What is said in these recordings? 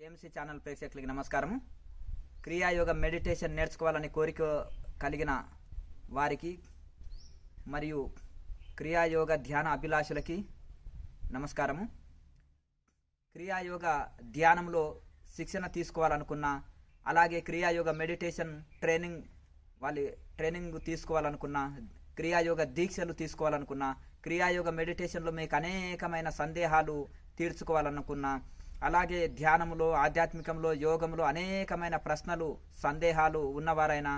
KMC channel ప్రేక్షకులకి నమస్కారం Kriya Yoga meditation నేర్చుకోవాలని కోరిక కలిగిన వారికి మరియు క్రియాయోగ ధ్యాన అభిలాషులకి నమస్కారము క్రియాయోగ ధ్యానంలో శిక్షణ తీసుకోవాలనుకున్న అలాగే క్రియాయోగ మెడిటేషన్ ట్రైనింగ్ వాళ్ళు ట్రైనింగ్ తీసుకోవాలనుకున్న క్రియాయోగ దీక్షలు తీసుకోవాలనుకున్న క్రియాయోగ మెడిటేషన్లో మీకు అనేకమైన సందేహాలు తీర్చుకోవాలనుకున్న అలాగే ధ్యానంలో ఆధ్యాత్మికంలో యోగంలో అనేకమైన ప్రశ్నలు సందేహాలు ఉన్నవారైనా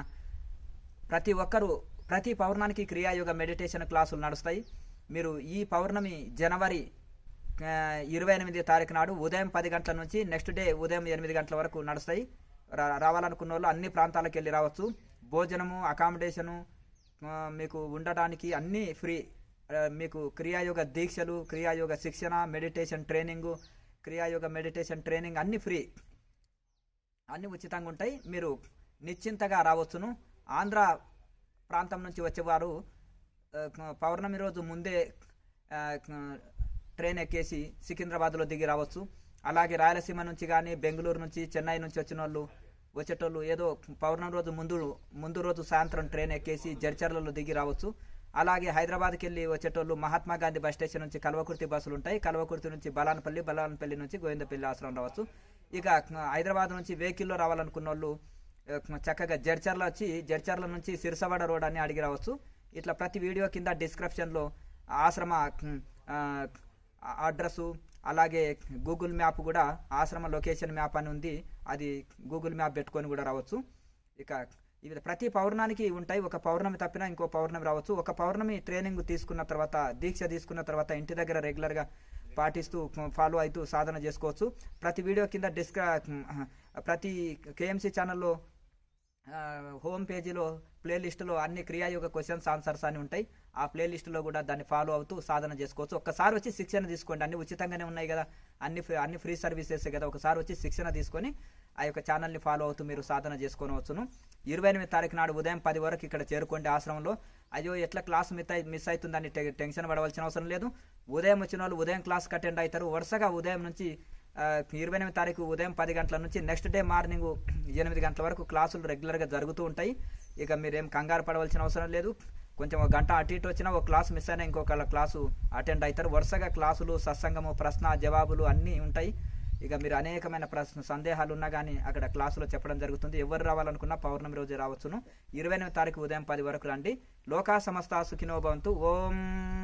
ప్రతి ఒక్కరూ ప్రతి పౌర్ణానికి క్రియాయోగ మెడిటేషన్ క్లాసులు నడుస్తాయి మీరు ఈ పౌర్ణమి జనవరి ఇరవై ఎనిమిది తారీఖు నాడు ఉదయం పది గంటల నుంచి నెక్స్ట్ డే ఉదయం ఎనిమిది గంటల వరకు నడుస్తాయి రావాలనుకున్న వాళ్ళు అన్ని ప్రాంతాలకు వెళ్ళి రావచ్చు భోజనము అకామిడేషను మీకు ఉండటానికి అన్నీ ఫ్రీ మీకు క్రియాయోగ దీక్షలు క్రియాయోగ శిక్షణ meditation training Kriya Yoga meditation training అన్నీ ఫ్రీ అన్నీ ఉచితంగా ఉంటాయి మీరు నిశ్చింతగా రావచ్చును ఆంధ్ర ప్రాంతం నుంచి వచ్చేవారు పౌర్ణమి రోజు ముందే ట్రైన్ ఎక్కేసి సికింద్రాబాద్లో దిగి రావచ్చు అలాగే రాయలసీమ నుంచి కానీ బెంగళూరు నుంచి చెన్నై నుంచి వచ్చిన వాళ్ళు వచ్చేటోళ్ళు ఏదో పౌర్ణమి రోజు ముందు ముందు రోజు సాయంత్రం ట్రైన్ ఎక్కేసి జడ్చర్లలో దిగి రావచ్చు అలాగే హైదరాబాద్కి వెళ్ళి వచ్చేటోళ్ళు మహాత్మా గాంధీ బస్ స్టేషన్ నుంచి కల్వకుర్తి బస్సులు ఉంటాయి కల్వకుర్తి నుంచి బలాన్పల్లి బలాన్పల్లి నుంచి గోవిందపల్లి ఆశ్రమం రావచ్చు ఇక హైదరాబాద్ నుంచి వెహికల్లో రావాలనుకున్న వాళ్ళు చక్కగా జడ్చర్ల వచ్చి జడ్చర్ల నుంచి సిరిసవాడ రోడ్ అని అడిగి రావచ్చు ఇట్లా ప్రతి వీడియో కింద డిస్క్రిప్షన్లో ఆశ్రమ అడ్రస్సు అలాగే గూగుల్ మ్యాప్ కూడా ఆశ్రమ లొకేషన్ మ్యాప్ అని ఉంది అది గూగుల్ మ్యాప్ పెట్టుకొని కూడా రావచ్చు ఇక ఇవి ప్రతి పౌర్ణానికి ఉంటాయి ఒక పౌర్ణమి తప్పినా ఇంకో పౌర్ణమి రావచ్చు ఒక పౌర్ణమి ట్రైనింగ్ తీసుకున్న తర్వాత దీక్ష తీసుకున్న తర్వాత ఇంటి దగ్గర రెగ్యులర్గా పాటిస్తూ ఫాలో అవుతూ సాధన చేసుకోవచ్చు ప్రతి వీడియో కింద డిస్క ప్రతి కేఎంసీ ఛానల్లో హోమ్ పేజీలో ప్లేలిస్టులో అన్ని క్రియాయోగ క్వశ్చన్స్ ఆన్సర్స్ అని ఉంటాయి ఆ ప్లేలిస్టులో కూడా దాన్ని ఫాలో అవుతూ సాధన చేసుకోవచ్చు ఒకసారి వచ్చి శిక్షణ తీసుకోండి అన్ని ఉచితంగానే ఉన్నాయి కదా అన్ని అన్ని ఫ్రీ సర్వీసెస్ కదా ఒకసారి వచ్చి శిక్షణ తీసుకొని ఆ యొక్క ఛానల్ని ఫాలో అవుతూ మీరు సాధన చేసుకోవచ్చును ఇరవై ఎనిమిది తారీఖు నాడు ఉదయం పది వరకు ఇక్కడ చేరుకోండి ఆశ్రమంలో అయ్యో ఎట్లా క్లాస్ మిస్ మిస్ అవుతుందని టెన్షన్ పడవలసిన అవసరం లేదు ఉదయం వచ్చిన వాళ్ళు ఉదయం క్లాస్కి అటెండ్ అవుతారు వరుసగా ఉదయం నుంచి ఇరవై ఎనిమిది తారీఖు ఉదయం పది గంటల నుంచి నెక్స్ట్ డే మార్నింగ్ ఎనిమిది గంటల వరకు క్లాసులు రెగ్యులర్గా జరుగుతూ ఉంటాయి ఇక మీరేం కంగారు పడవలసిన అవసరం లేదు కొంచెం ఒక గంట అటు ఇటు వచ్చినా ఒక క్లాస్ మిస్ అయినా ఇంకొకళ్ళ క్లాసు అటెండ్ అవుతారు వరుసగా క్లాసులు సత్సంగము ప్రశ్న జవాబులు అన్నీ ఉంటాయి ఇక మీరు అనేకమైన ప్రశ్న సందేహాలు ఉన్నా కానీ అక్కడ క్లాసులో చెప్పడం జరుగుతుంది ఎవరు రావాలనుకున్నా పౌర్ణమి రోజు రావచ్చును ఇరవై ఎనిమిది తారీఖు ఉదయం పది వరకు రండి లోకా సమస్త సుఖినోభవంతు ఓం